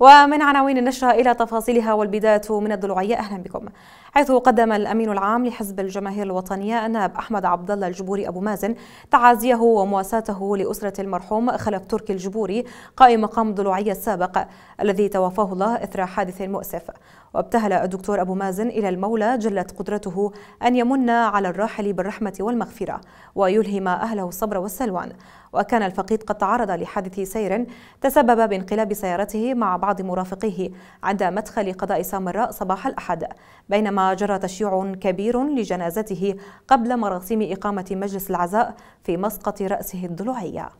ومن عناوين النشرة إلى تفاصيلها والبداية من الضلوعية أهلا بكم حيث قدم الأمين العام لحزب الجماهير الوطنية النائب أحمد عبد الله الجبوري أبو مازن تعازيه ومواساته لأسرة المرحوم خلف تركي الجبوري قائم مقام ضلوعية السابق الذي توفاه الله إثر حادث مؤسف وابتهل الدكتور أبو مازن إلى المولى جلت قدرته أن يمن على الراحل بالرحمة والمغفرة ويلهم أهله الصبر والسلوان وكان الفقيد قد تعرض لحادث سير تسبب بانقلاب سيارته مع بعض مرافقيه عند مدخل قضاء سامراء صباح الأحد بينما كما جرى تشييع كبير لجنازته قبل مراسم إقامة مجلس العزاء في مسقط رأسه الضلوعية